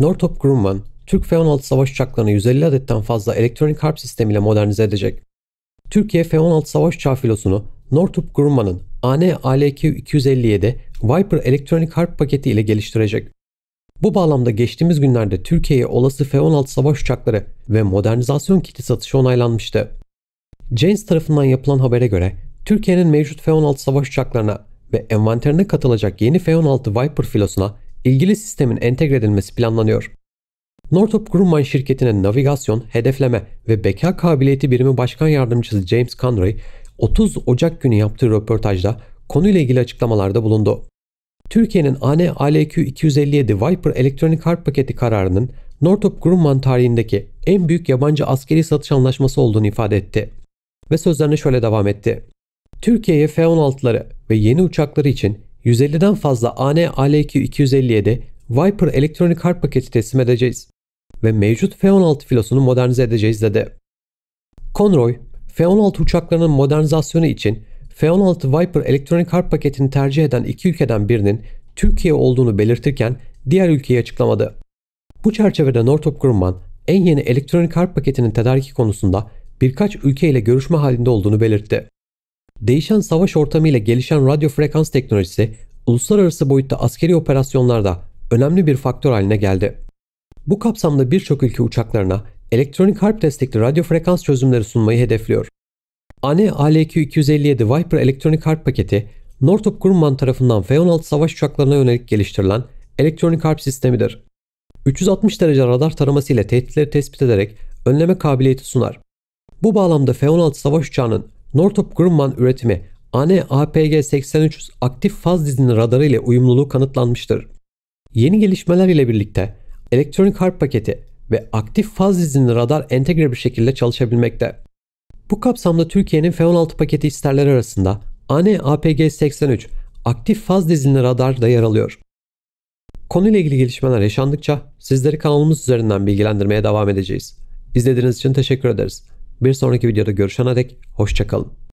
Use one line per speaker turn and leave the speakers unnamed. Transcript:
Northrop Grumman, Türk F-16 savaş uçaklarını 150 adetten fazla elektronik harp sistemiyle modernize edecek. Türkiye F-16 savaş uçağı filosunu Northrop Grumman'ın AN-ALQ-257 Viper elektronik harp paketi ile geliştirecek. Bu bağlamda geçtiğimiz günlerde Türkiye'ye olası F-16 savaş uçakları ve modernizasyon kiti satışı onaylanmıştı. Janes tarafından yapılan habere göre Türkiye'nin mevcut F-16 savaş uçaklarına ve envanterine katılacak yeni F-16 Viper filosuna ilgili sistemin entegre edilmesi planlanıyor. Northrop Grumman şirketine navigasyon, hedefleme ve beka kabiliyeti birimi başkan yardımcısı James Conroy 30 Ocak günü yaptığı röportajda konuyla ilgili açıklamalarda bulundu. Türkiye'nin AN ALQ 257 Viper elektronik harp paketi kararının Northrop Grumman tarihindeki en büyük yabancı askeri satış anlaşması olduğunu ifade etti. Ve sözlerine şöyle devam etti. Türkiye'ye F-16'ları ve yeni uçakları için 150'den fazla AN ALQ 250'ye de Viper elektronik harp paketi teslim edeceğiz ve mevcut F-16 filosunu modernize edeceğiz dedi. Conroy, F-16 uçaklarının modernizasyonu için F-16 Viper elektronik harp paketini tercih eden iki ülkeden birinin Türkiye olduğunu belirtirken diğer ülkeyi açıklamadı. Bu çerçevede Northrop Grumman en yeni elektronik harp paketinin tedariki konusunda birkaç ülke ile görüşme halinde olduğunu belirtti. Değişen savaş ortamı ile gelişen radyo frekans teknolojisi uluslararası boyutta askeri operasyonlarda önemli bir faktör haline geldi. Bu kapsamda birçok ülke uçaklarına elektronik harp destekli radyo frekans çözümleri sunmayı hedefliyor. ANE ALQ-257 Viper elektronik harp paketi, Northrop Grumman tarafından F-16 savaş uçaklarına yönelik geliştirilen elektronik harp sistemidir. 360 derece radar taraması ile tehditleri tespit ederek önleme kabiliyeti sunar. Bu bağlamda F-16 savaş uçağının Northrop Grumman üretimi AN-APG-83 aktif faz dizinin radarı ile uyumluluğu kanıtlanmıştır. Yeni gelişmeler ile birlikte elektronik harp paketi ve aktif faz dizinin radar entegre bir şekilde çalışabilmekte. Bu kapsamda Türkiye'nin F-16 paketi isterleri arasında AN-APG-83 aktif faz dizinin radar da yer alıyor. Konuyla ilgili gelişmeler yaşandıkça sizleri kanalımız üzerinden bilgilendirmeye devam edeceğiz. İzlediğiniz için teşekkür ederiz. Bir sonraki videoda görüşene dek hoşçakalın.